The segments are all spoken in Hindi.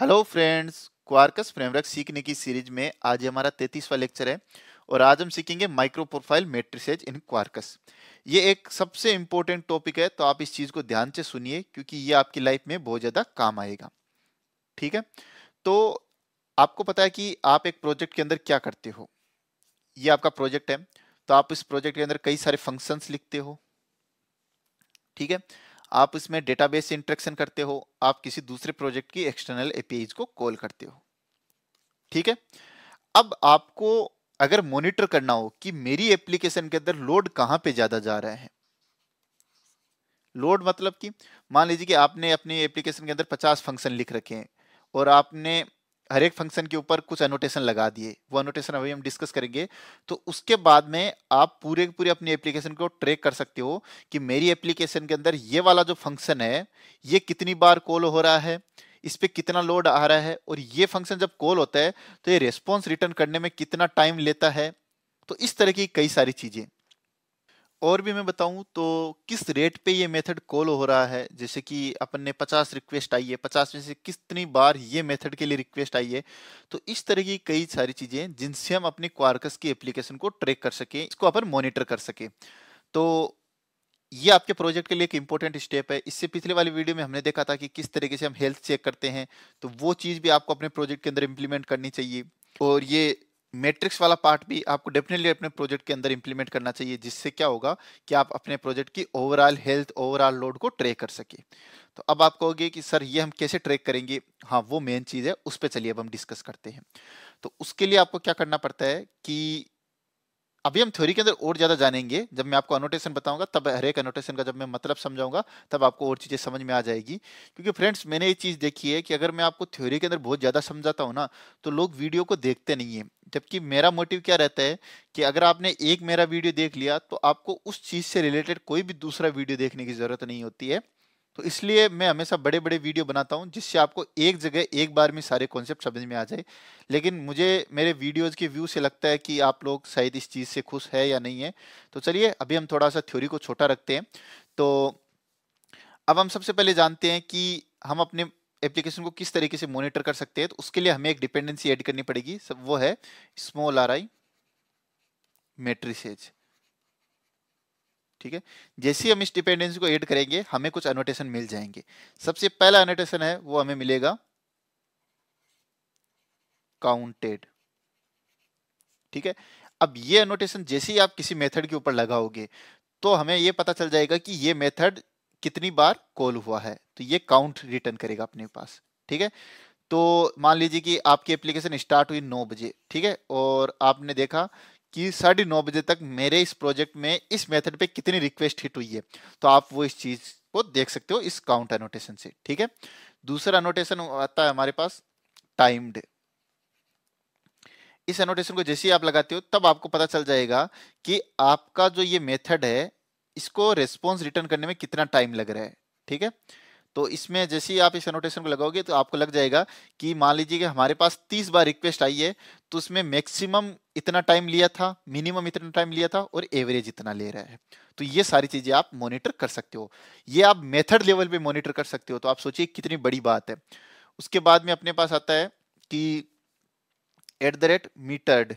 हेलो फ्रेंड्स क्वार्कस फ्रेमवर्क सीखने की सीरीज में आज हमारा तैतीसवा लेक्चर है और आज हम सीखेंगे माइक्रो प्रोफाइल मेट्रिसेज इन क्वार्कस ये एक सबसे इम्पोर्टेंट टॉपिक है तो आप इस चीज़ को ध्यान से सुनिए क्योंकि ये आपकी लाइफ में बहुत ज़्यादा काम आएगा ठीक है तो आपको पता है कि आप एक प्रोजेक्ट के अंदर क्या करते हो ये आपका प्रोजेक्ट है तो आप इस प्रोजेक्ट के अंदर कई सारे फंक्शंस लिखते हो ठीक है आप इसमें डेटाबेस से इंट्रेक्शन करते हो आप किसी दूसरे प्रोजेक्ट की एक्सटर्नल एपीआई को कॉल करते हो ठीक है अब आपको अगर मॉनिटर करना हो कि मेरी एप्लीकेशन के अंदर लोड कहां पे ज़्यादा जा रहे हैं लोड मतलब कि मान लीजिए कि आपने अपनी एप्लीकेशन के अंदर 50 फंक्शन लिख रखे हैं और आपने हर एक फंक्शन के ऊपर कुछ एनोटेशन लगा दिए वो एनोटेशन अभी हम डिस्कस करेंगे तो उसके बाद में आप पूरे के पूरे अपनी एप्लीकेशन को ट्रैक कर सकते हो कि मेरी एप्लीकेशन के अंदर ये वाला जो फंक्शन है ये कितनी बार कॉल हो रहा है इस पर कितना लोड आ रहा है और ये फंक्शन जब कॉल होता है तो ये रेस्पॉन्स रिटर्न करने में कितना टाइम लेता है तो इस तरह की कई सारी चीज़ें और भी मैं बताऊं तो किस रेट पे ये मेथड कॉल हो रहा है जैसे कि अपन ने 50 रिक्वेस्ट आई है 50 में से कितनी बार ये मेथड के लिए रिक्वेस्ट आई है तो इस तरह की कई सारी चीज़ें जिनसे हम अपने क्वार्कस की एप्लीकेशन को ट्रैक कर सकें इसको अपन मॉनिटर कर सकें तो ये आपके प्रोजेक्ट के लिए एक इंपॉर्टेंट स्टेप है इससे पिछले वाली वीडियो में हमने देखा था कि किस तरीके से हम हेल्थ चेक करते हैं तो वो चीज़ भी आपको अपने प्रोजेक्ट के अंदर इम्प्लीमेंट करनी चाहिए और ये मैट्रिक्स वाला पार्ट भी आपको डेफिनेटली अपने प्रोजेक्ट के अंदर इंप्लीमेंट करना चाहिए जिससे क्या होगा कि आप अपने प्रोजेक्ट की ओवरऑल हेल्थ ओवरऑल लोड को ट्रैक कर सके तो अब आप कहोगे कि सर ये हम कैसे ट्रैक करेंगे हाँ वो मेन चीज़ है उस पर चलिए अब हम डिस्कस करते हैं तो उसके लिए आपको क्या करना पड़ता है कि अभी हम थ्योरी के अंदर और ज्यादा जानेंगे जब मैं आपको अनोटेशन बताऊंगा तब हर एक अनोटेशन का जब मैं मतलब समझाऊंगा तब आपको और चीजें समझ में आ जाएगी क्योंकि फ्रेंड्स मैंने ये चीज देखी है कि अगर मैं आपको थ्योरी के अंदर बहुत ज्यादा समझाता हूँ ना तो लोग वीडियो को देखते नहीं है जबकि मेरा मोटिव क्या रहता है कि अगर आपने एक मेरा वीडियो देख लिया तो आपको उस चीज से रिलेटेड कोई भी दूसरा वीडियो देखने की जरूरत नहीं होती है तो इसलिए मैं हमेशा बड़े बड़े वीडियो बनाता हूँ जिससे आपको एक जगह एक बार में सारे कॉन्सेप्ट समझ में आ जाए लेकिन मुझे मेरे वीडियोज़ के व्यू से लगता है कि आप लोग शायद इस चीज़ से खुश है या नहीं है तो चलिए अभी हम थोड़ा सा थ्योरी को छोटा रखते हैं तो अब हम सबसे पहले जानते हैं कि हम अपने एप्लीकेशन को किस तरीके से मॉनिटर कर सकते हैं तो उसके लिए हमें एक डिपेंडेंसी ऐड करनी पड़ेगी सब वो है स्मॉल आर आई मेट्रिसेज ठीक है जैसे हम इस डिपेंडेंसी को ऐड करेंगे हमें कुछ अनोटेशन मिल जाएंगे सबसे पहला अनोटेशन है वो हमें मिलेगा काउंटेड ठीक है अब ये अनोटेशन जैसे ही आप किसी मेथड के ऊपर लगाओगे तो हमें ये पता चल जाएगा कि ये मेथड कितनी बार कॉल हुआ है तो ये काउंट रिटर्न करेगा अपने पास ठीक है तो मान लीजिए कि आपकी एप्लीकेशन स्टार्ट हुई नौ बजे ठीक है और आपने देखा कि साढ़े नौ बजे तक मेरे इस प्रोजेक्ट में इस मेथड पे कितनी रिक्वेस्ट हिट हुई है तो आप वो इस चीज को देख सकते हो इस काउंट एनोटेशन से ठीक है दूसरा एनोटेशन आता है हमारे पास टाइम्ड इस एनोटेशन को जैसे ही आप लगाते हो तब आपको पता चल जाएगा कि आपका जो ये मेथड है इसको रेस्पॉन्स रिटर्न करने में कितना टाइम लग रहा है ठीक है तो इसमें जैसे ही आप इस एनोटेशन को लगाओगे तो आपको लग जाएगा कि मान लीजिए कि हमारे पास तीस बार रिक्वेस्ट आई है तो उसमें मैक्सिमम इतना टाइम लिया था मिनिमम इतना टाइम लिया था और एवरेज इतना ले रहा है तो ये सारी चीज़ें आप मॉनिटर कर सकते हो ये आप मेथड लेवल पे मॉनिटर कर सकते हो तो आप सोचिए कितनी बड़ी बात है उसके बाद में अपने पास आता है कि एट द रेट मीटर्ड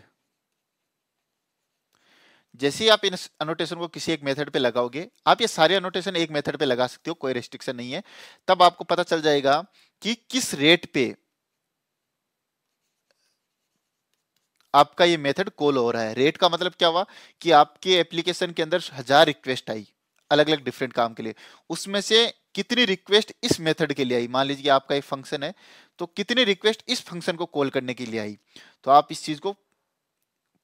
जैसे ही आप इन अनोटेशन को किसी एक मेथड पे लगाओगे आप ये सारे अनोटेशन एक मेथड पे लगा सकते हो कोई रेस्ट्रिक्शन नहीं है तब आपको पता चल जाएगा कि किस रेट पे आपका ये मेथड कॉल हो रहा है रेट का मतलब क्या हुआ कि आपके एप्लीकेशन के अंदर हजार रिक्वेस्ट आई अलग अलग डिफरेंट काम के लिए उसमें से कितनी रिक्वेस्ट इस मेथड के लिए आई मान लीजिए आपका एक फंक्शन है तो कितनी रिक्वेस्ट इस फंक्शन को कॉल करने के लिए आई तो आप इस चीज को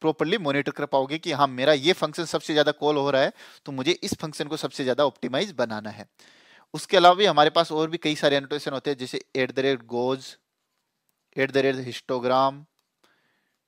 प्रॉपरली मॉनिटर कर पाओगे कि हाँ मेरा ये फंक्शन सबसे ज़्यादा कॉल हो रहा है तो मुझे इस फंक्शन को सबसे ज़्यादा ऑप्टिमाइज बनाना है उसके अलावा भी हमारे पास और भी कई सारे एनोटेशन होते हैं जैसे at the rate goes at the rate histogram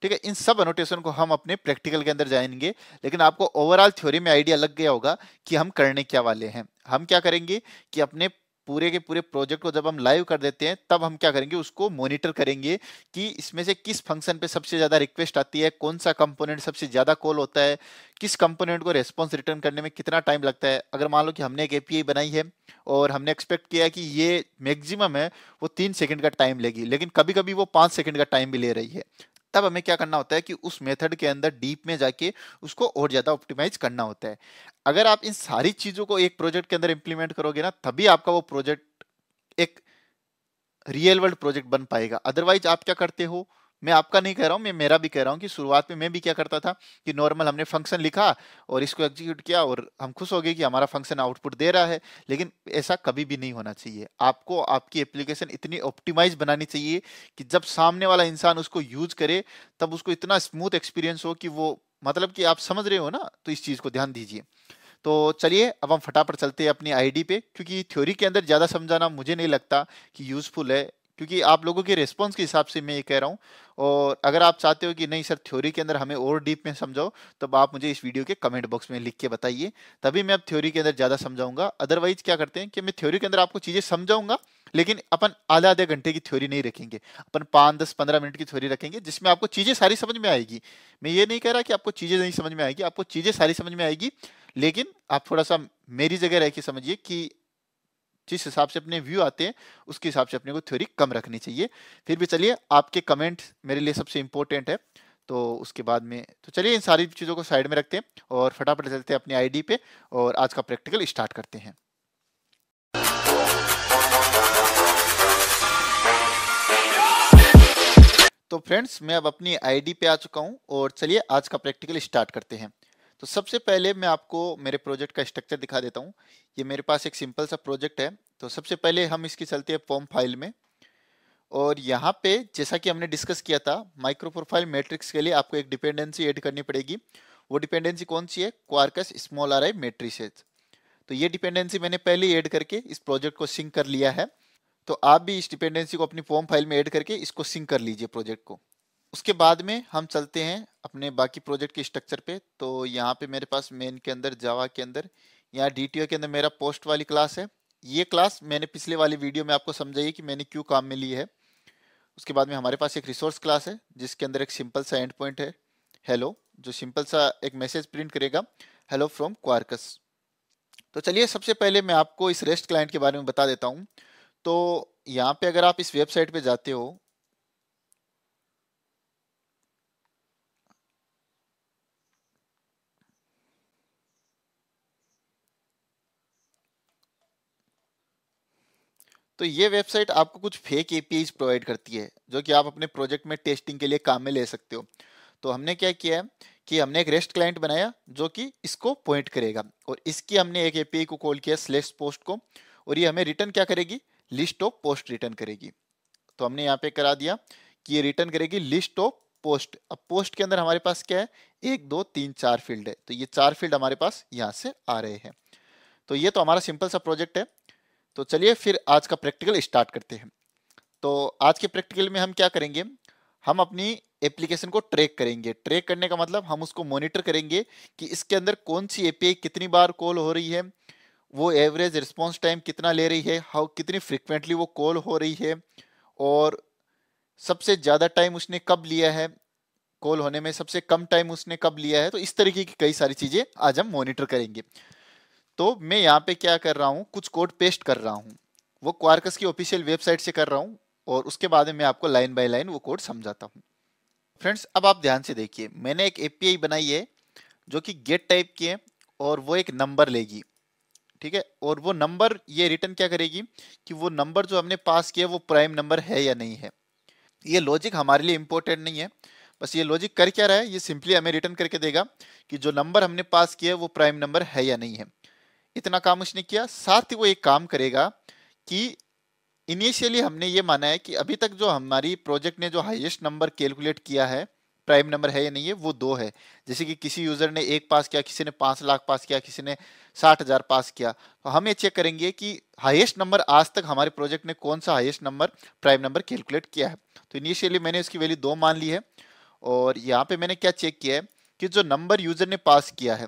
ठीक है इन सब एनोटेशन को हम अपने प्रैक्टिकल के अंदर जाएंगे लेकिन आपको ओवरऑल थ्योरी में आइडिया लग गया होगा कि हम करने क्या वाले हैं हम क्या करेंगे कि अपने पूरे के पूरे प्रोजेक्ट को जब हम लाइव कर देते हैं तब हम क्या करेंगे उसको मॉनिटर करेंगे कि इसमें से किस फंक्शन पे सबसे ज़्यादा रिक्वेस्ट आती है कौन सा कंपोनेंट सबसे ज़्यादा कॉल होता है किस कंपोनेंट को रेस्पॉन्स रिटर्न करने में कितना टाइम लगता है अगर मान लो कि हमने एक ए बनाई है और हमने एक्सपेक्ट किया कि ये मैक्सिमम है वो तीन सेकंड का टाइम लेगी लेकिन कभी कभी वो पाँच सेकंड का टाइम भी ले रही है तब हमें क्या करना होता है कि उस मेथड के अंदर डीप में जाके उसको और ज़्यादा ऑप्टिमाइज करना होता है अगर आप इन सारी चीज़ों को एक प्रोजेक्ट के अंदर इंप्लीमेंट करोगे ना तभी आपका वो प्रोजेक्ट एक रियल वर्ल्ड प्रोजेक्ट बन पाएगा अदरवाइज आप क्या करते हो मैं आपका नहीं कह रहा हूँ मैं मेरा भी कह रहा हूँ कि शुरुआत में मैं भी क्या करता था कि नॉर्मल हमने फंक्शन लिखा और इसको एग्जीक्यूट किया और हम खुश हो गए कि हमारा फंक्शन आउटपुट दे रहा है लेकिन ऐसा कभी भी नहीं होना चाहिए आपको आपकी एप्लीकेशन इतनी ऑप्टिमाइज बनानी चाहिए कि जब सामने वाला इंसान उसको यूज करे तब उसको इतना स्मूथ एक्सपीरियंस हो कि वो मतलब कि आप समझ रहे हो ना तो इस चीज़ को ध्यान दीजिए तो चलिए अब हम फटाफट चलते हैं अपनी आईडी पे क्योंकि थ्योरी के अंदर ज़्यादा समझाना मुझे नहीं लगता कि यूज़फुल है क्योंकि आप लोगों के रिस्पॉन्स के हिसाब से मैं ये कह रहा हूँ और अगर आप चाहते हो कि नहीं सर थ्योरी के अंदर हमें और डीप में समझाओ तब आप मुझे इस वीडियो के कमेंट बॉक्स में लिख के बताइए तभी मैं अब थ्योरी के अंदर ज़्यादा समझाऊंगा अदरवाइज क्या करते हैं कि मैं थ्योरी के अंदर आपको चीज़ें समझाऊंगा लेकिन अपन आधे आधे घंटे की थ्योरी नहीं रखेंगे अपन पाँच दस पंद्रह मिनट की थ्योरी रखेंगे जिसमें आपको चीज़ें सारी समझ में आएगी मैं ये नहीं कह रहा कि आपको चीज़ें नहीं समझ में आएगी आपको चीज़ें सारी समझ में आएगी लेकिन आप थोड़ा सा मेरी जगह रह के समझिए कि जिस हिसाब से अपने व्यू आते हैं उसके हिसाब से अपने को थ्योरी कम रखनी चाहिए फिर भी चलिए आपके कमेंट मेरे लिए सबसे इंपॉर्टेंट है तो उसके बाद में तो चलिए इन सारी चीज़ों को साइड में रखते हैं और फटाफट चलते हैं अपनी आईडी पे और आज का प्रैक्टिकल स्टार्ट करते हैं तो फ्रेंड्स मैं अब अपनी आईडी पे आ चुका हूँ और चलिए आज का प्रैक्टिकल स्टार्ट करते हैं तो सबसे पहले मैं आपको मेरे प्रोजेक्ट का स्ट्रक्चर दिखा देता हूँ ये मेरे पास एक सिंपल सा प्रोजेक्ट है तो सबसे पहले हम इसकी चलते हैं फॉर्म फाइल में और यहाँ पे जैसा कि हमने डिस्कस किया था माइक्रो प्रोफाइल मैट्रिक्स के लिए आपको एक डिपेंडेंसी ऐड करनी पड़ेगी वो डिपेंडेंसी कौन सी है क्वार्कस स्मॉल आर आई मेट्रिसेज तो ये डिपेंडेंसी मैंने पहले ऐड करके इस प्रोजेक्ट को सिंक कर लिया है तो आप भी इस डिपेंडेंसी को अपनी फॉर्म फाइल में ऐड करके इसको सिंक कर लीजिए प्रोजेक्ट को उसके बाद में हम चलते हैं अपने बाकी प्रोजेक्ट के स्ट्रक्चर पे तो यहाँ पे मेरे पास मेन के अंदर जावा के अंदर यहाँ डी के अंदर मेरा पोस्ट वाली क्लास है ये क्लास मैंने पिछले वाली वीडियो में आपको समझाई कि मैंने क्यों काम में ली है उसके बाद में हमारे पास एक रिसोर्स क्लास है जिसके अंदर एक सिंपल सा एंड पॉइंट है हेलो जो सिंपल सा एक मैसेज प्रिंट करेगा हेलो फ्रॉम क्वार्कस तो चलिए सबसे पहले मैं आपको इस रेस्ट क्लाइंट के बारे में बता देता हूँ तो यहाँ पे अगर आप इस वेबसाइट पे जाते हो तो ये वेबसाइट आपको कुछ फेक एपीआई प्रोवाइड करती है जो कि आप अपने प्रोजेक्ट में टेस्टिंग के लिए काम में ले सकते हो तो हमने क्या किया है कि हमने एक रेस्ट क्लाइंट बनाया जो कि इसको पॉइंट करेगा और इसकी हमने एक एपीआई को कॉल किया स्लेश पोस्ट को और ये हमें रिटर्न क्या करेगी लिस्ट ऑफ पोस्ट रिटर्न करेगी तो हमने यहाँ पे करा दिया कि ये रिटर्न करेगी लिस्ट ऑफ पोस्ट अब पोस्ट के अंदर हमारे पास क्या है एक दो तीन चार फील्ड है तो ये चार फील्ड हमारे पास यहाँ से आ रहे हैं तो ये तो हमारा सिंपल सा प्रोजेक्ट है तो चलिए फिर आज का प्रैक्टिकल स्टार्ट करते हैं तो आज के प्रैक्टिकल में हम क्या करेंगे हम अपनी एप्लीकेशन को ट्रैक करेंगे ट्रैक करने का मतलब हम उसको मॉनिटर करेंगे कि इसके अंदर कौन सी एपीआई कितनी बार कॉल हो रही है वो एवरेज रिस्पॉन्स टाइम कितना ले रही है हाउ कितनी फ्रिक्वेंटली वो कॉल हो रही है और सबसे ज़्यादा टाइम उसने कब लिया है कॉल होने में सबसे कम टाइम उसने कब लिया है तो इस तरीके की कई सारी चीज़ें आज हम मॉनिटर करेंगे तो मैं यहाँ पे क्या कर रहा हूँ कुछ कोड पेस्ट कर रहा हूँ वो क्वार्कस की ऑफिशियल वेबसाइट से कर रहा हूँ और उसके बाद मैं आपको लाइन बाय लाइन वो कोड समझाता हूँ फ्रेंड्स अब आप ध्यान से देखिए मैंने एक ए बनाई है जो कि गेट टाइप की है और वो एक नंबर लेगी ठीक है और वो नंबर ये रिटर्न क्या करेगी कि वो नंबर जो हमने पास किया वो प्राइम नंबर है या नहीं है ये लॉजिक हमारे लिए इम्पोर्टेंट नहीं है बस ये लॉजिक कर क्या रहा है ये सिंपली हमें रिटर्न करके देगा कि जो नंबर हमने पास किया है वो प्राइम नंबर है या नहीं है इतना काम उसने किया साथ ही वो एक काम करेगा कि इनिशियली हमने ये माना है कि अभी तक जो हमारी प्रोजेक्ट ने जो हाईएस्ट नंबर कैलकुलेट किया है प्राइम नंबर है या नहीं है वो दो है जैसे कि किसी यूजर ने एक पास किया किसी ने पांच लाख पास किया किसी ने साठ हजार पास किया तो हम ये चेक करेंगे कि हाईएस्ट नंबर आज तक हमारे प्रोजेक्ट ने कौन सा highest number prime number calculate किया है तो इनिशियली मैंने उसकी वैल्यू दो मान ली है और यहाँ पे मैंने क्या चेक किया है कि जो नंबर यूजर ने पास किया है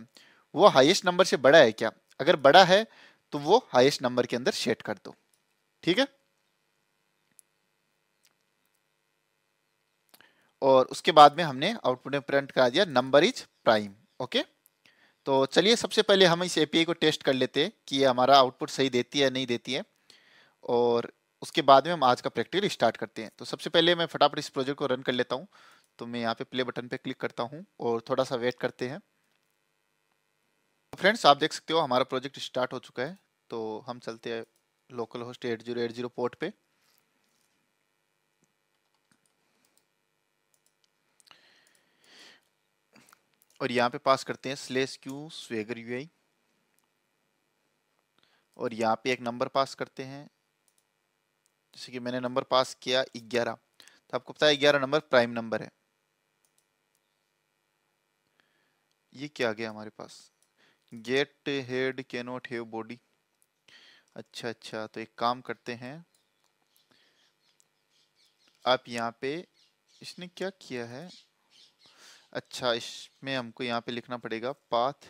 वो हाइएस्ट नंबर से बड़ा है क्या अगर बड़ा है तो वो हाईएस्ट नंबर के अंदर सेट कर दो ठीक है और उसके बाद में हमने आउटपुट में प्रिंट करा दिया नंबर इज प्राइम ओके तो चलिए सबसे पहले हम इस एपीआई को टेस्ट कर लेते हैं कि ये हमारा आउटपुट सही देती है नहीं देती है और उसके बाद में हम आज का प्रैक्टिकल स्टार्ट करते हैं तो सबसे पहले मैं फटाफट इस प्रोजेक्ट को रन कर लेता हूँ तो मैं यहाँ पे प्ले बटन पे क्लिक करता हूँ और थोड़ा सा वेट करते हैं फ्रेंड्स आप देख सकते हो हमारा प्रोजेक्ट स्टार्ट हो चुका है तो हम चलते हैं localhost eight zero eight zero port पे और यहाँ पे पास करते हैं स्लेस क्यू स्वेगर यू और यहाँ पे एक नंबर पास करते हैं जैसे कि मैंने नंबर पास किया ग्यारह तो आपको पता है ग्यारह नंबर प्राइम नंबर है ये क्या आ गया हमारे पास गेट हेड के नॉट हेव बॉडी अच्छा अच्छा तो एक काम करते हैं आप यहाँ पे इसने क्या किया है अच्छा इसमें हमको यहाँ पे लिखना पड़ेगा पाथ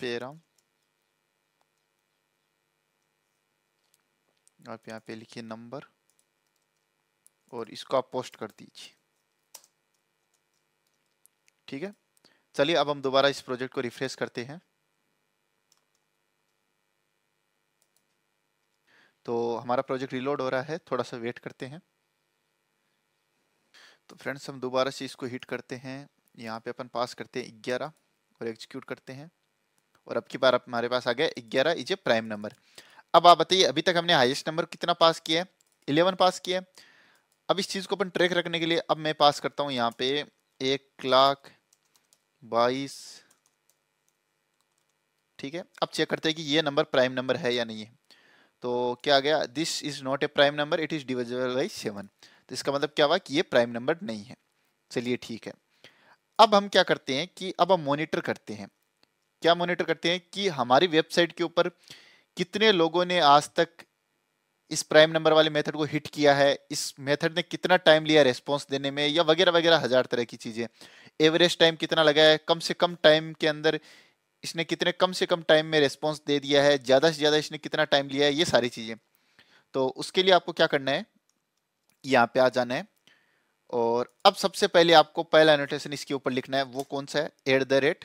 पेरम आप यहाँ पे लिखिए नंबर और इसको आप पोस्ट कर दीजिए ठीक है चलिए अब हम दोबारा इस प्रोजेक्ट को रिफ्रेश करते हैं तो हमारा प्रोजेक्ट रिलोड हो रहा है थोड़ा सा वेट करते हैं तो फ्रेंड्स हम दोबारा से इसको हिट करते हैं यहाँ पे अपन पास करते हैं ग्यारह और एग्जीक्यूट करते हैं और अब की बार हमारे पास आ गया ग्यारह इज ए प्राइम नंबर अब आप बताइए अभी तक हमने हाईएस्ट नंबर कितना पास किया है इलेवन पास किया है अब इस चीज़ को अपन ट्रैक रखने के लिए अब मैं पास करता हूँ यहाँ पे एक लाख बाईस ठीक है अब चेक करते हैं कि ये नंबर प्राइम नंबर है या नहीं है तो क्या आ गया this is not a prime number it is divisible by seven तो इसका मतलब क्या हुआ कि ये प्राइम नंबर नहीं है चलिए ठीक है अब हम क्या करते हैं कि अब हम मोनिटर करते हैं क्या मोनिटर करते हैं कि हमारी वेबसाइट के ऊपर कितने लोगों ने आज तक इस प्राइम नंबर वाले मेथड को हिट किया है इस मेथड ने कितना टाइम लिया रेस्पॉन्स देने में या वगैरह वगैरह हजार तरह की चीज़ें एवरेज टाइम कितना लगा है कम से कम टाइम के अंदर इसने कितने कम से कम टाइम में रेस्पॉन्स दे दिया है ज़्यादा से ज़्यादा इसने कितना टाइम लिया है ये सारी चीज़ें तो उसके लिए आपको क्या करना है यहाँ पे आ जाना है और अब सबसे पहले आपको पहला एनोटेशन इसके ऊपर लिखना है वो कौन सा है एट द रेट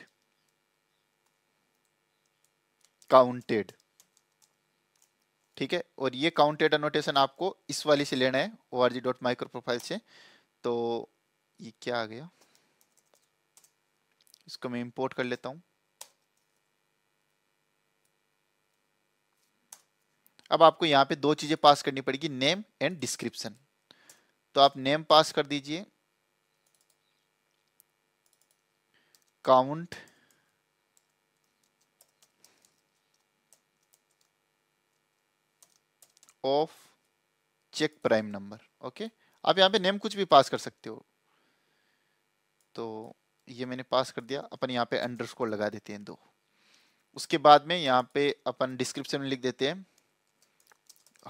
काउंटेड ठीक है और ये काउंटेड एनोटेशन आपको इस वाली से लेना है O R G dot micro profile से तो ये क्या आ गया इसको मैं इंपोर्ट कर लेता हूं अब आपको यहां पे दो चीज़ें पास करनी पड़ेगी नेम एंड डिस्क्रिप्शन तो आप नेम पास कर दीजिए count of check prime number okay आप यहां पे नेम कुछ भी पास कर सकते हो तो ये मैंने पास कर दिया अपन यहाँ पे अंडरस्कोर लगा देते हैं दो उसके बाद में यहाँ पे अपन डिस्क्रिप्शन में लिख देते हैं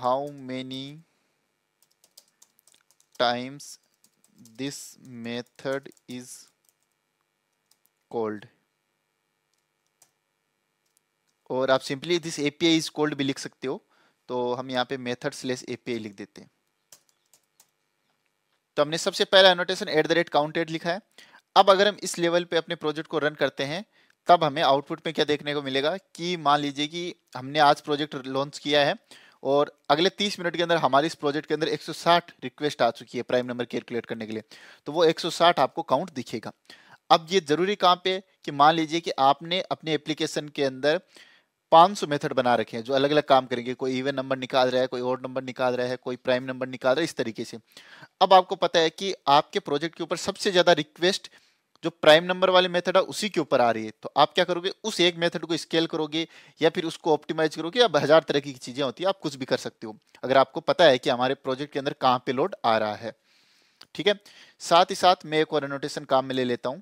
how many times this method is called और आप simply this API is called भी लिख सकते हो तो हम यहाँ पे मेथड स्लेस एपीआई लिख देते हैं तो हमने सबसे पहला annotation at the rate counted लिखा है अब अगर हम इस लेवल पे अपने प्रोजेक्ट को रन करते हैं तब हमें आउटपुट में क्या देखने को मिलेगा कि मान लीजिए कि हमने आज प्रोजेक्ट लॉन्च किया है और अगले 30 मिनट के अंदर हमारे इस प्रोजेक्ट के अंदर 160 रिक्वेस्ट आ चुकी है प्राइम नंबर कैलकुलेट करने के लिए तो वो 160 आपको काउंट दिखेगा अब ये जरूरी काम पे कि मान लीजिए कि आपने अपने एप्लीकेशन के अंदर 500 मेथड बना रखे हैं जो अलग अलग काम करेंगे कोई इवन नंबर निकाल रहा है कोई और नंबर निकाल रहा है कोई प्राइम नंबर निकाल रहा है इस तरीके से अब आपको पता है कि आपके प्रोजेक्ट के ऊपर सबसे ज़्यादा रिक्वेस्ट जो प्राइम नंबर वाले मेथड है उसी के ऊपर आ रही है तो आप क्या करोगे उस एक मेथड को स्केल करोगे या फिर उसको ऑप्टिमाइज करोगे या हजार तरह की चीजें होती है आप कुछ भी कर सकते हो अगर आपको पता है कि हमारे प्रोजेक्ट के अंदर कहाँ पे लोड आ रहा है ठीक है साथ ही साथ मैं एक और नोटेशन काम में ले लेता हूं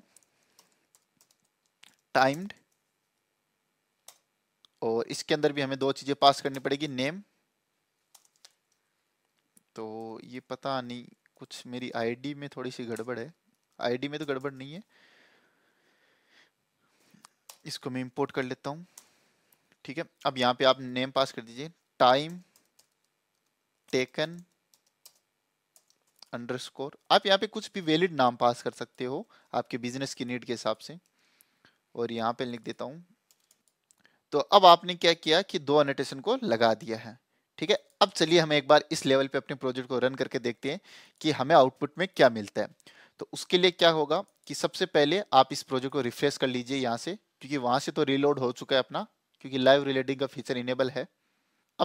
टाइम्ड और इसके अंदर भी हमें दो चीजें पास करनी पड़ेगी नेम तो ये पता नहीं कुछ मेरी आईडी में थोड़ी सी गड़बड़ है आईडी में तो गड़बड़ नहीं है इसको मैं इंपोर्ट कर लेता हूँ ठीक है अब यहाँ पे आप नेम पास कर दीजिए टाइम टेकन अंडरस्कोर आप यहाँ पे कुछ भी वैलिड नाम पास कर सकते हो आपके बिजनेस की नीड के हिसाब से और यहाँ पे लिख देता हूँ तो अब आपने क्या किया कि दो अनोटेशन को लगा दिया है ठीक है अब चलिए हम एक बार इस लेवल पे अपने प्रोजेक्ट को रन करके देखते हैं कि हमें आउटपुट में क्या मिलता है तो उसके लिए क्या होगा कि सबसे पहले आप इस प्रोजेक्ट को रिफ्रेश कर लीजिए यहाँ से क्योंकि वहाँ से तो रिलोड हो चुका है अपना क्योंकि लाइव रिलेटिंग का फीचर इनेबल है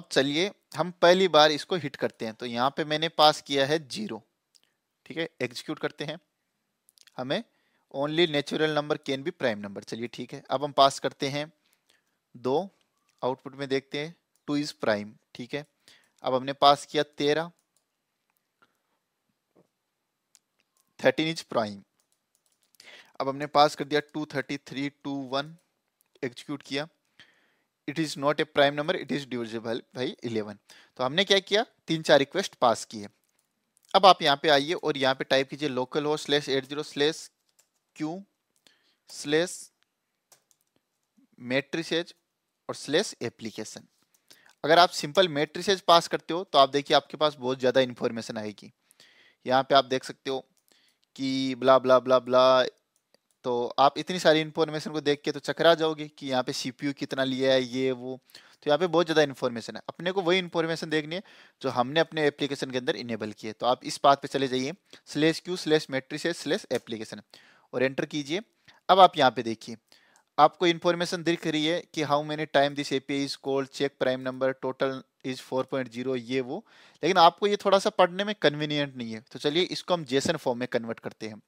अब चलिए हम पहली बार इसको हिट करते हैं तो यहाँ पे मैंने पास किया है जीरो ठीक है एग्जीक्यूट करते हैं हमें only natural number can be prime number चलिए ठीक है अब हम पास करते हैं दो आउटपुट में देखते हैं टू इज़ प्राइम ठीक है अब हमने पास किया तेरह थर्टीन इज प्राइम अब हमने पास कर दिया two thirty three two one execute किया it is not a prime number it is divisible by eleven तो हमने क्या किया तीन चार रिक्वेस्ट पास किए अब आप यहाँ पे आइए और यहाँ पे टाइप कीजिए localhost slash eight zero slash q slash metrics और स्लेस एप्लीकेशन अगर आप सिंपल मेट्रिसेज पास करते हो तो आप देखिए आपके पास बहुत ज़्यादा इन्फॉर्मेशन आएगी यहाँ पे आप देख सकते हो कि ब्ला ब्ला ब्ला ब्ला तो आप इतनी सारी इन्फॉर्मेशन को देख के तो चकरा जाओगे कि यहाँ पे सी कितना लिया है ये वो तो यहाँ पे बहुत ज़्यादा इन्फॉर्मेशन है अपने को वही इन्फॉर्मेशन देखनी है जो हमने अपने एप्लीकेशन के अंदर इनेबल किए तो आप इस बात पे चले जाइए slash q slash metrics slash application और एंटर कीजिए अब आप यहाँ पे देखिए आपको इन्फॉर्मेशन दिख रही है कि how many time this API is called check prime number total is 4.0 ये वो लेकिन आपको ये थोड़ा सा पढ़ने में कन्वीनियंट नहीं है तो चलिए इसको हम जेसन फॉर्म में कन्वर्ट करते हैं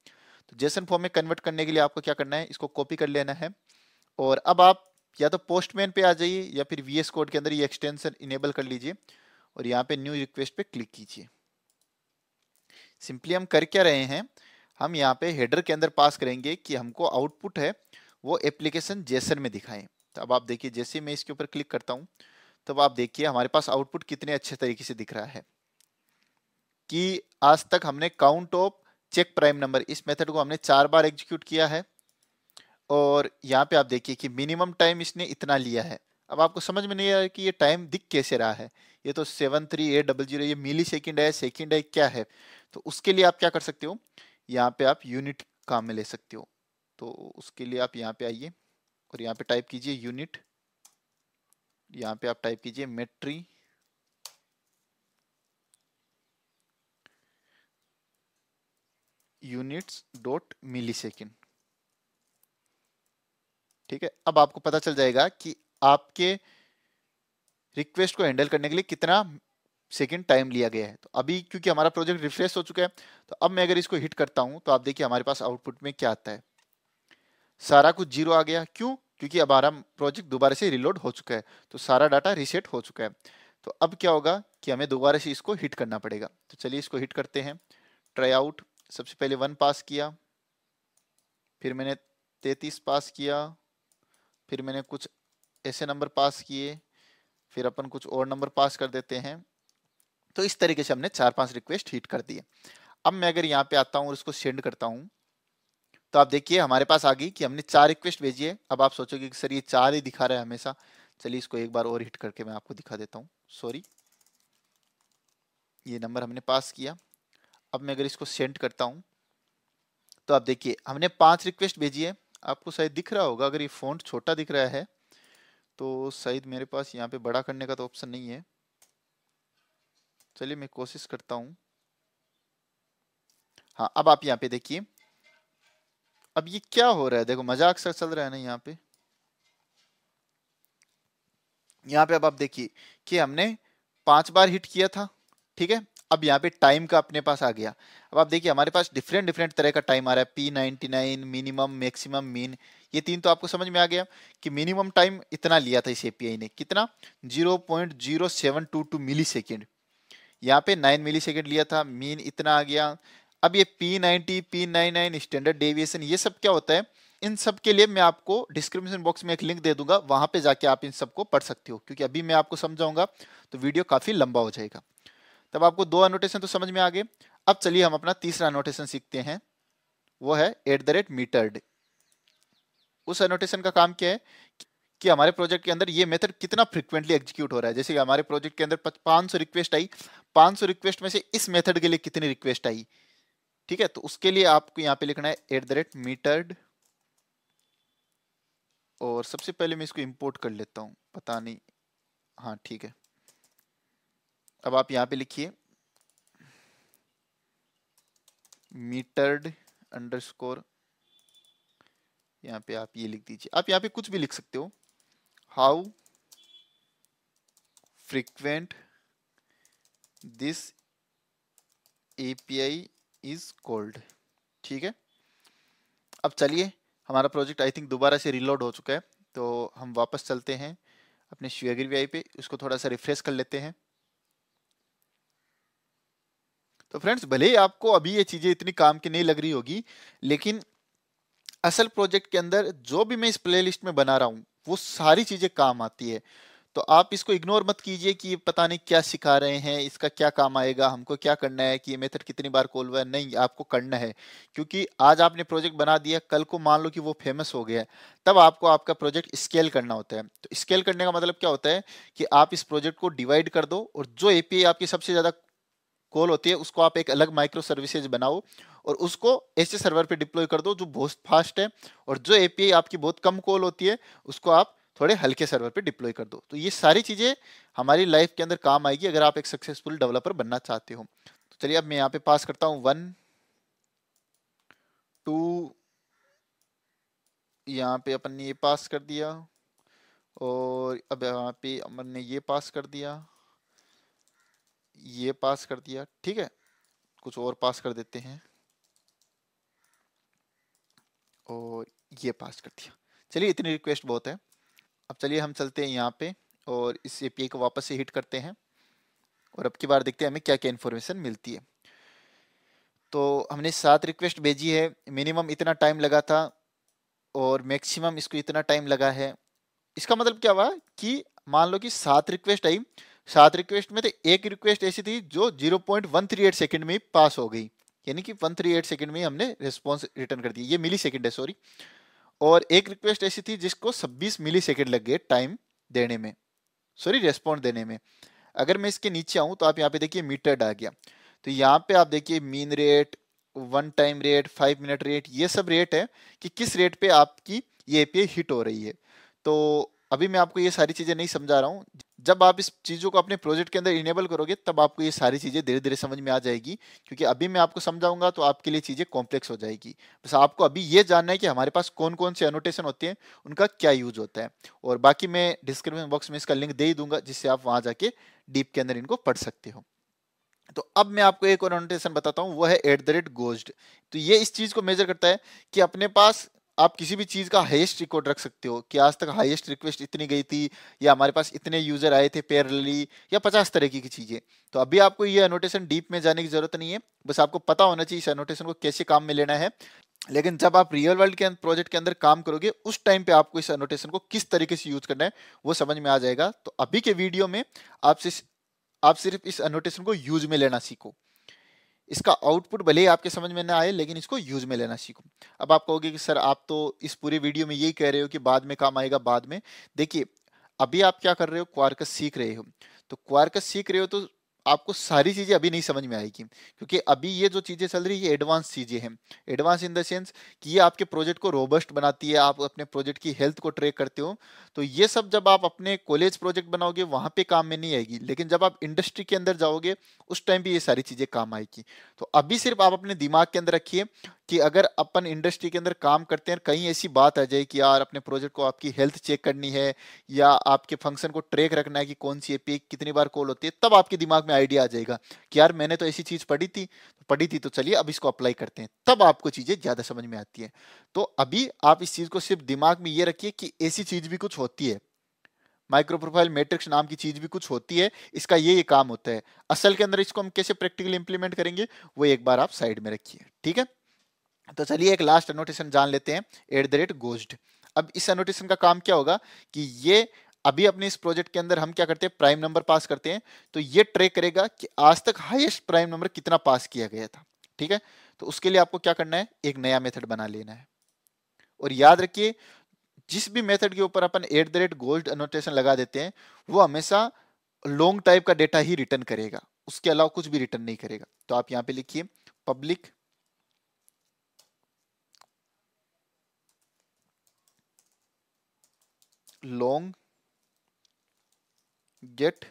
तो जेसन फॉर्म में कन्वर्ट करने के लिए आपको क्या करना है इसको कॉपी कर लेना है और अब आप या तो पोस्टमैन पे आ जाइए या फिर वी एस कोड के अंदर ये एक्सटेंशन इनेबल कर लीजिए और यहाँ पे न्यू रिक्वेस्ट पे क्लिक कीजिए सिंपली हम कर क्या रहे हैं हम यहाँ पे हेडर के अंदर पास करेंगे कि हमको आउटपुट है वो एप्लीकेशन जेसन में दिखाएं तो अब आप देखिए जैसे मैं इसके ऊपर क्लिक करता हूँ तब तो आप देखिए हमारे पास आउटपुट कितने अच्छे तरीके से दिख रहा है कि आज तक हमने count of check prime number इस मेथड को हमने चार बार एग्जीक्यूट किया है और यहाँ पे आप देखिए कि मिनिमम टाइम इसने इतना लिया है अब आपको समझ में नहीं आ रहा कि ये टाइम दिख कैसे रहा है ये तो seven three eight double zero ये मिली सेकेंड है सेकेंड है क्या है तो उसके लिए आप क्या कर सकते हो यहाँ पे आप यूनिट काम में ले सकते हो तो उसके लिए आप यहाँ पे आइए और यहाँ पे टाइप कीजिए यूनिट यहाँ पे आप टाइप कीजिए metric units dot millisecond ठीक है अब आपको पता चल जाएगा कि आपके रिक्वेस्ट को हैंडल करने के लिए कितना सेकेंड टाइम लिया गया है तो अभी क्योंकि हमारा प्रोजेक्ट रिफ्रेश हो चुका है तो अब मैं अगर इसको हिट करता हूं तो आप देखिए हमारे पास आउटपुट में क्या आता है सारा कुछ जीरो आ गया क्यों क्योंकि अब हमारा प्रोजेक्ट दोबारा से रिलोड हो चुका है तो सारा डाटा रिसेट हो चुका है तो अब क्या होगा कि हमें दोबारा से इसको हिट करना पड़ेगा तो चलिए इसको हिट करते हैं ट्राई आउट सबसे पहले वन पास किया फिर मैंने तैतीस पास किया फिर मैंने कुछ ऐसे नंबर पास किए फिर अपन कुछ और नंबर पास कर देते हैं तो इस तरीके से हमने चार पांच रिक्वेस्ट हिट कर दिए अब मैं अगर यहाँ पे आता हूँ और इसको सेंड करता हूँ तो आप देखिए हमारे पास आ गई कि हमने चार रिक्वेस्ट भेजी है अब आप सोचोगे कि सर ये चार ही दिखा रहा है हमेशा चलिए इसको एक बार और हिट करके मैं आपको दिखा देता हूँ सॉरी ये नंबर हमने पास किया अब मैं अगर इसको सेंड करता हूँ तो आप देखिए हमने पांच रिक्वेस्ट भेजी है आपको शायद दिख रहा होगा अगर ये फ़ॉन्ट छोटा दिख रहा है तो शायद मेरे पास यहाँ पे बड़ा करने का तो ऑप्शन नहीं है चलिए मैं कोशिश करता हूँ हाँ अब आप यहाँ पे देखिए अब ये क्या हो रहा है देखो मजाक सर चल रहा है ना यहाँ पे यहाँ पे अब आप देखिए कि हमने पांच बार हिट किया था ठीक है अब यहाँ पे टाइम का अपने पास आ गया अब आप देखिए हमारे पास डिफरेंट डिफरेंट तरह का टाइम आ रहा है p ninety nine minimum maximum mean ये तीन तो आपको समझ में आ गया कि मिनिमम टाइम इतना लिया था इस एपीआई ने कितना zero point zero seven two two millisecond यहाँ पे नाइन मिली सेकेंड लिया था मीन इतना आ गया अब ये p ninety p nine nine standard deviation ये सब क्या होता है इन सब के लिए मैं आपको डिस्क्रिप्शन बॉक्स में एक लिंक दे दूंगा वहां पे जाके आप इन सबको पढ़ सकते हो क्योंकि अभी मैं आपको समझाऊंगा तो वीडियो काफी लंबा हो जाएगा तब आपको दो अनोटेशन तो समझ में आ गए अब चलिए हम अपना तीसरा अनोटेशन सीखते हैं वो है एट द रेट मीटर्ड उस अनोटेशन का काम क्या है कि हमारे प्रोजेक्ट के अंदर ये मेथड कितना फ्रिक्वेंटली एग्जीक्यूट हो रहा है जैसे कि हमारे प्रोजेक्ट के अंदर पाँच सौ रिक्वेस्ट आई पाँच सौ रिक्वेस्ट में से इस मेथड के लिए कितनी रिक्वेस्ट आई ठीक है तो उसके लिए आपको यहाँ पे लिखना है एट द रेट मीटर्ड और सबसे पहले मैं इसको इंपोर्ट कर लेता हूँ पता नहीं हाँ ठीक है अब आप यहाँ पे लिखिए मीटर्ड अंडर स्कोर यहाँ पे आप ये लिख दीजिए आप यहाँ पे कुछ भी लिख सकते हो how frequent this API is called ठीक है अब चलिए हमारा प्रोजेक्ट आई थिंक दोबारा से रिलोड हो चुका है तो हम वापस चलते हैं अपने शिवेगिर वी पे उसको थोड़ा सा रिफ्रेश कर लेते हैं तो फ्रेंड्स भले ही आपको अभी ये चीज़ें इतनी काम की नहीं लग रही होगी लेकिन असल प्रोजेक्ट के अंदर जो भी मैं इस प्लेलिस्ट में बना रहा हूं वो सारी चीज़ें काम आती है तो आप इसको इग्नोर मत कीजिए कि पता नहीं क्या सिखा रहे हैं इसका क्या काम आएगा हमको क्या करना है कि ये मेथड कितनी बार कॉल हुआ है नहीं आपको करना है क्योंकि आज आपने प्रोजेक्ट बना दिया कल को मान लो कि वो फेमस हो गया है तब आपको आपका प्रोजेक्ट स्केल करना होता है तो स्केल करने का मतलब क्या होता है कि आप इस प्रोजेक्ट को डिवाइड कर दो और जो ए आपकी सबसे ज़्यादा कॉल होती है उसको आप एक अलग माइक्रो सर्विसेज बनाओ और उसको ऐसे सर्वर पे डिप्लॉय कर दो जो बहुत फास्ट है और जो एपीआई आपकी बहुत कम कॉल होती है उसको आप थोड़े हल्के सर्वर पे डिप्लॉय कर दो तो ये सारी चीज़ें हमारी लाइफ के अंदर काम आएगी अगर आप एक सक्सेसफुल डेवलपर बनना चाहते हो तो चलिए अब मैं यहाँ पे पास करता हूँ वन टू यहाँ पे अपन ने ये पास कर दिया और अब यहाँ पे अमन ने ये पास कर दिया ये पास कर दिया ठीक है कुछ और पास कर देते हैं और ये पास कर दिया चलिए इतनी रिक्वेस्ट बहुत है अब चलिए हम चलते हैं यहाँ पे और इस ए को वापस से हिट करते हैं और अब की बार देखते हैं हमें क्या क्या इन्फॉर्मेशन मिलती है तो हमने सात रिक्वेस्ट भेजी है मिनिमम इतना टाइम लगा था और मैक्सिमम इसको इतना टाइम लगा है इसका मतलब क्या हुआ कि मान लो कि सात रिक्वेस्ट आई सात रिक्वेस्ट में तो एक रिक्वेस्ट ऐसी थी जो 0.138 सेकेंड में पास हो गई यानी कि 138 सेकंड में हमने रिस्पांस रिटर्न कर दिया ये मिली सेकेंड है सॉरी और एक रिक्वेस्ट ऐसी थी जिसको 26 मिली सेकेंड लग गए टाइम देने में सॉरी रेस्पॉन्ड देने में अगर मैं इसके नीचे आऊँ तो आप यहाँ पे देखिए मीटर आ गया तो यहाँ पे आप देखिए mean rate one time rate five minute rate ये सब रेट है कि किस रेट पे आपकी ये एपीआई हिट हो रही है तो अभी मैं आपको ये सारी चीज़ें नहीं समझा रहा हूँ जब आप इस चीज़ों को अपने प्रोजेक्ट के अंदर इनेबल करोगे तब आपको ये सारी चीज़ें धीरे धीरे समझ में आ जाएगी क्योंकि अभी मैं आपको समझाऊंगा तो आपके लिए चीज़ें कॉम्प्लेक्स हो जाएगी बस आपको अभी ये जानना है कि हमारे पास कौन कौन से अनोटेशन होते हैं उनका क्या यूज होता है और बाकी मैं डिस्क्रिप्शन बॉक्स में इसका लिंक दे ही दूंगा जिससे आप वहाँ जाके डीप के अंदर इनको पढ़ सकते हो तो अब मैं आपको एक और अनोटेशन बताता हूँ वो है एट द रेट गोज्ड तो ये इस चीज़ को मेजर करता है कि अपने पास आप किसी भी चीज़ का हाईएस्ट रिकॉर्ड रख सकते हो कि आज तक हाईएस्ट रिक्वेस्ट इतनी गई थी या हमारे पास इतने यूज़र आए थे पेयरली या पचास तरीके की चीज़ें तो अभी आपको ये अनोटेशन डीप में जाने की ज़रूरत नहीं है बस आपको पता होना चाहिए इस अनोटेशन को कैसे काम में लेना है लेकिन जब आप रियल वर्ल्ड के प्रोजेक्ट के अंदर काम करोगे उस टाइम पे आपको इस अनोटेशन को किस तरीके से यूज़ करना है वो समझ में आ जाएगा तो अभी के वीडियो में आप सिर्फ आप सिर्फ इस अनोटेशन को यूज में लेना सीखो इसका आउटपुट भले ही आपके समझ में ना आए लेकिन इसको यूज में लेना सीखो अब आप कहोगे कि सर आप तो इस पूरे वीडियो में यही कह रहे हो कि बाद में काम आएगा बाद में देखिए अभी आप क्या कर रहे हो क्वार्कस सीख रहे हो तो क्वार्कस सीख रहे हो तो आपको सारी चीजें अभी नहीं समझ में आएगी क्योंकि अभी ये जो चीजें चल रही है एडवांस चीजें हैं एडवांस इन द सेंस कि ये आपके प्रोजेक्ट को रोबस्ट बनाती है आप अपने प्रोजेक्ट की हेल्थ को ट्रैक करते हो तो ये सब जब आप अपने कॉलेज प्रोजेक्ट बनाओगे वहां पे काम में नहीं आएगी लेकिन जब आप इंडस्ट्री के अंदर जाओगे उस टाइम भी ये सारी चीजें काम आएगी तो अभी सिर्फ आप अपने दिमाग के अंदर रखिए कि अगर अपन इंडस्ट्री के अंदर काम करते हैं कहीं ऐसी बात आ जाए कि यार अपने प्रोजेक्ट को आपकी हेल्थ चेक करनी है या आपके फंक्शन को ट्रैक रखना है कि कौन सी एपी कितनी बार कॉल होती है तब आपके दिमाग में आइडिया आ जाएगा कि यार मैंने तो ऐसी चीज़ पढ़ी थी तो पढ़ी थी तो चलिए अब इसको अप्लाई करते हैं तब आपको चीज़ें ज़्यादा समझ में आती है तो अभी आप इस चीज़ को सिर्फ दिमाग में ये रखिए कि ऐसी चीज़ भी कुछ होती है माइक्रो प्रोफाइल मैट्रिक्स नाम की चीज़ भी कुछ होती है इसका ये ये काम होता है असल के अंदर इसको हम कैसे प्रैक्टिकली इंप्लीमेंट करेंगे वो एक बार आप साइड में रखिए ठीक है तो चलिए एक लास्ट अनोटेशन जान लेते हैं एट द रेट गोस्ड अब इस अनोटेशन का काम क्या होगा कि ये अभी अपने इस प्रोजेक्ट के अंदर हम क्या करते हैं प्राइम नंबर पास करते हैं तो ये ट्रेक करेगा कि आज तक हाईएस्ट प्राइम नंबर कितना पास किया गया था ठीक है तो उसके लिए आपको क्या करना है एक नया मेथड बना लेना है और याद रखिए जिस भी मेथड के ऊपर अपन एट द रेट गोल्ड अनोटेशन लगा देते हैं वो हमेशा लॉन्ग टाइप का डेटा ही रिटर्न करेगा उसके अलावा कुछ भी रिटर्न नहीं करेगा तो आप यहाँ पे लिखिए public long get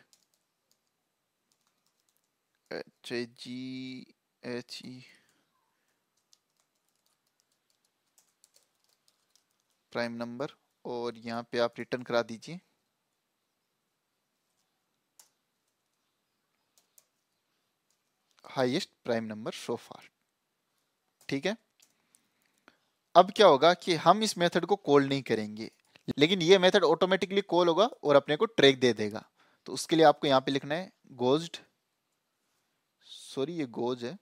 h a g h e prime number और यहां पे आप रिटर्न करा दीजिए highest prime number so far ठीक है अब क्या होगा कि हम इस मेथड को कॉल नहीं करेंगे लेकिन ये मेथड ऑटोमेटिकली कॉल होगा और अपने को ट्रैक दे देगा तो उसके लिए आपको यहाँ पे लिखना है गोज्ड सॉरी ये गोज है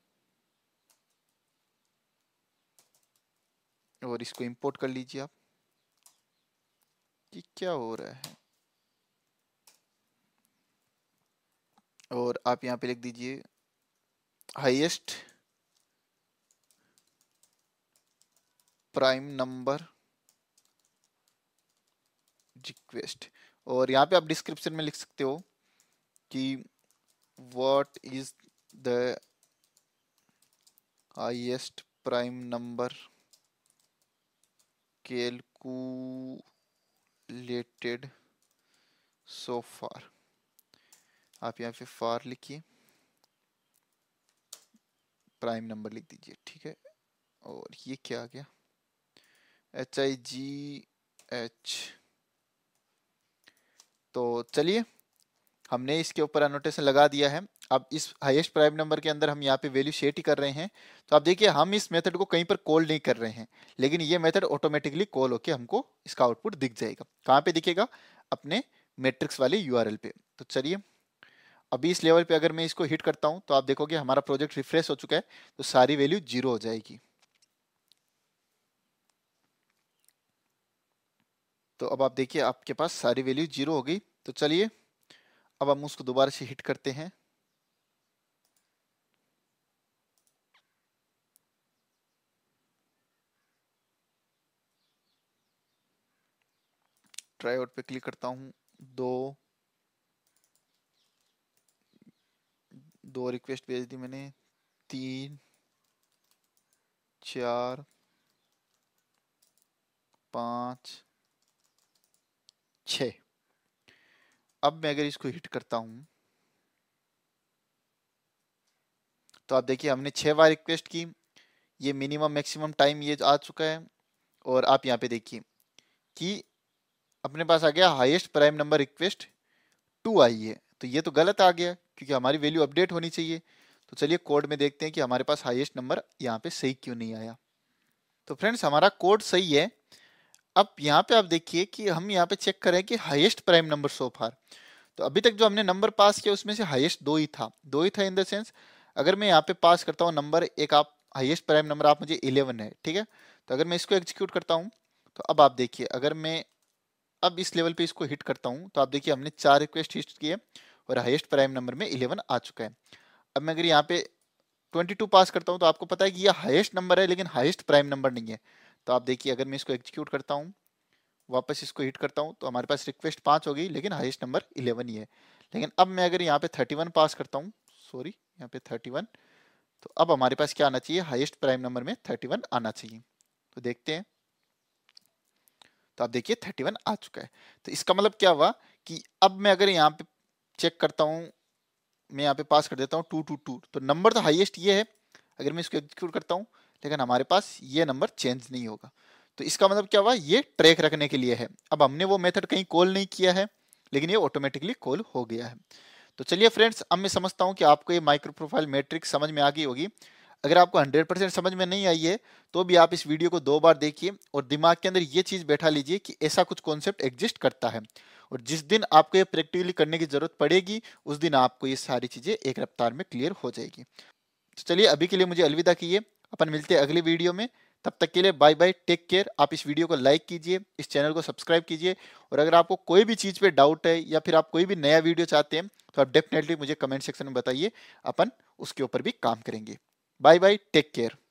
और इसको इंपोर्ट कर लीजिए आप कि क्या हो रहा है और आप यहाँ पे लिख दीजिए हाईएस्ट प्राइम नंबर रिक्वेस्ट और यहाँ पे आप डिस्क्रिप्शन में लिख सकते हो कि what is the highest prime number calculated so far आप यहाँ पे फार लिखिए प्राइम नंबर लिख दीजिए ठीक है और ये क्या आ गया एच आई जी एच तो चलिए हमने इसके ऊपर अनोटेशन लगा दिया है अब इस हाईएस्ट प्राइम नंबर के अंदर हम यहाँ पे वैल्यू सेट ही कर रहे हैं तो आप देखिए हम इस मेथड को कहीं पर कॉल नहीं कर रहे हैं लेकिन ये मेथड ऑटोमेटिकली कॉल होकर हमको इसका आउटपुट दिख जाएगा कहाँ पे दिखेगा अपने मेट्रिक्स वाले यू पे तो चलिए अभी इस लेवल पे अगर मैं इसको हिट करता हूँ तो आप देखोगे हमारा प्रोजेक्ट रिफ्रेश हो चुका है तो सारी वैल्यू जीरो हो जाएगी तो अब आप देखिए आपके पास सारी वैल्यू जीरो हो गई तो चलिए अब हम उसको दोबारा से हिट करते हैं ट्राई आउट पे क्लिक करता हूं दो दो रिक्वेस्ट भेज दी मैंने तीन चार पांच छ अब मैं अगर इसको हिट करता हूं तो आप देखिए हमने छह बार रिक्वेस्ट की ये मिनिमम मैक्सिमम टाइम ये आ चुका है और आप यहाँ पे देखिए कि अपने पास आ गया हाईएस्ट प्राइम नंबर रिक्वेस्ट टू आई है तो ये तो गलत आ गया क्योंकि हमारी वैल्यू अपडेट होनी चाहिए तो चलिए कोड में देखते हैं कि हमारे पास हाईएस्ट नंबर यहाँ पे सही क्यों नहीं आया तो फ्रेंड्स हमारा कोड सही है अब यहाँ पे आप देखिए कि हम यहाँ पे चेक करें कि highest prime number so far तो अभी तक जो हमने नंबर पास किया उसमें से हाईएस्ट दो ही था दो ही था इन द सेंस अगर मैं यहाँ पे पास करता हूँ नंबर एक आप हाईएस्ट प्राइम नंबर आप मुझे इलेवन है ठीक है तो अगर मैं इसको एग्जीक्यूट करता हूँ तो अब आप देखिए अगर मैं अब इस लेवल पर इसको हिट करता हूँ तो आप देखिए हमने चार रिक्वेस्ट हिस्ट किए और हाइस्ट प्राइम नंबर में इलेवन आ चुका है अब मैं अगर यहाँ पे ट्वेंटी पास करता हूँ तो आपको पता है कि यह हाइस्ट नंबर है लेकिन हाइस्ट प्राइम नंबर नहीं है तो आप देखिए अगर मैं इसको एग्जीक्यूट करता हूँ वापस इसको हिट करता हूँ तो हमारे पास रिक्वेस्ट पाँच हो गई लेकिन हाइस्ट नंबर इलेवन ही है लेकिन अब मैं अगर यहाँ पे थर्टी वन पास करता हूँ सॉरी यहाँ पे थर्टी वन तो अब हमारे पास क्या आना चाहिए हाइस्ट प्राइम नंबर में थर्टी वन आना चाहिए तो देखते हैं तो आप देखिए थर्टी वन आ चुका है तो इसका मतलब क्या हुआ कि अब मैं अगर यहाँ पे चेक करता हूँ मैं यहाँ पे पास कर देता हूँ टू टू टू तो नंबर तो हाइएस्ट ये है अगर मैं इसको एग्जीक्यूट करता हूँ लेकिन हमारे पास ये नंबर चेंज नहीं होगा तो इसका मतलब क्या हुआ ये ट्रैक रखने के लिए है अब हमने वो मेथड कहीं कॉल नहीं किया है लेकिन ये ऑटोमेटिकली कॉल हो गया है तो चलिए फ्रेंड्स अब मैं समझता हूँ कि आपको ये माइक्रो प्रोफाइल मेट्रिक समझ में आ गई होगी अगर आपको 100 परसेंट समझ में नहीं आई है तो भी आप इस वीडियो को दो बार देखिए और दिमाग के अंदर ये चीज़ बैठा लीजिए कि ऐसा कुछ कॉन्सेप्ट एग्जिस्ट करता है और जिस दिन आपको ये प्रैक्टिकली करने की ज़रूरत पड़ेगी उस दिन आपको ये सारी चीज़ें एक रफ्तार में क्लियर हो जाएगी तो चलिए अभी के लिए मुझे अलविदा कीजिए अपन मिलते हैं अगले वीडियो में तब तक के लिए बाय बाय टेक केयर आप इस वीडियो को लाइक कीजिए इस चैनल को सब्सक्राइब कीजिए और अगर आपको कोई भी चीज़ पे डाउट है या फिर आप कोई भी नया वीडियो चाहते हैं तो आप डेफिनेटली मुझे कमेंट सेक्शन में बताइए अपन उसके ऊपर भी काम करेंगे बाय बाय टेक केयर